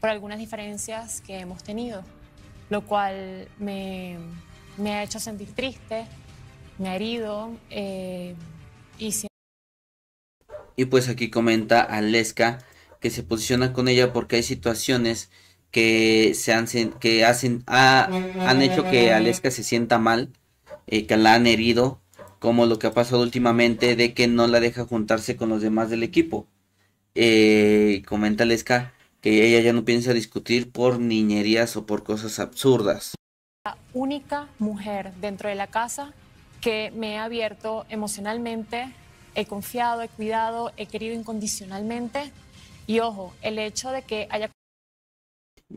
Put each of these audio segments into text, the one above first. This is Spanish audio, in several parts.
por algunas diferencias que hemos tenido, lo cual me, ha hecho sentir triste, me ha herido eh, y Y pues aquí comenta Aleska que se posiciona con ella porque hay situaciones que se han, que hacen, han hecho que Aleska se sienta mal, eh, que la han herido, como lo que ha pasado últimamente de que no la deja juntarse con los demás del equipo. Eh, comenta Aleska que ella ya no piensa discutir por niñerías o por cosas absurdas. La única mujer dentro de la casa que me ha abierto emocionalmente, he confiado, he cuidado, he querido incondicionalmente. Y ojo, el hecho de que haya...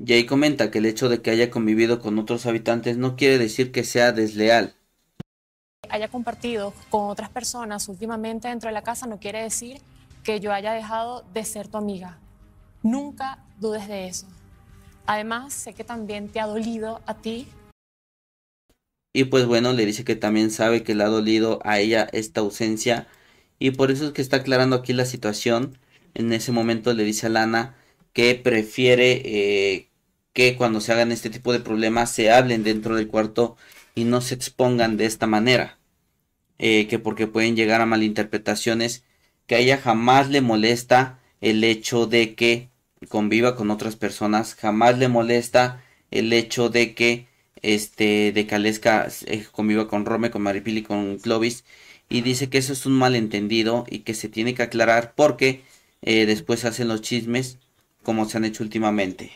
Jay comenta que el hecho de que haya convivido con otros habitantes no quiere decir que sea desleal. Haya compartido con otras personas últimamente dentro de la casa no quiere decir que yo haya dejado de ser tu amiga. Nunca dudes de eso. Además, sé que también te ha dolido a ti. Y pues bueno, le dice que también sabe que le ha dolido a ella esta ausencia. Y por eso es que está aclarando aquí la situación. En ese momento le dice a Lana que prefiere eh, que cuando se hagan este tipo de problemas se hablen dentro del cuarto y no se expongan de esta manera. Eh, que porque pueden llegar a malinterpretaciones. Que a ella jamás le molesta el hecho de que conviva con otras personas, jamás le molesta el hecho de que este de Calesca eh, conviva con Rome, con Maripili, con Clovis y dice que eso es un malentendido y que se tiene que aclarar porque eh, después hacen los chismes como se han hecho últimamente.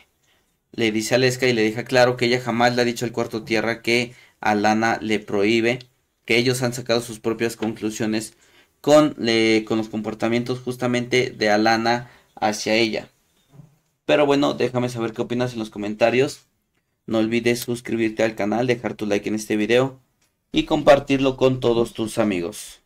Le dice a y le deja claro que ella jamás le ha dicho al cuarto tierra que Alana le prohíbe, que ellos han sacado sus propias conclusiones con, eh, con los comportamientos justamente de Alana hacia ella. Pero bueno, déjame saber qué opinas en los comentarios. No olvides suscribirte al canal, dejar tu like en este video y compartirlo con todos tus amigos.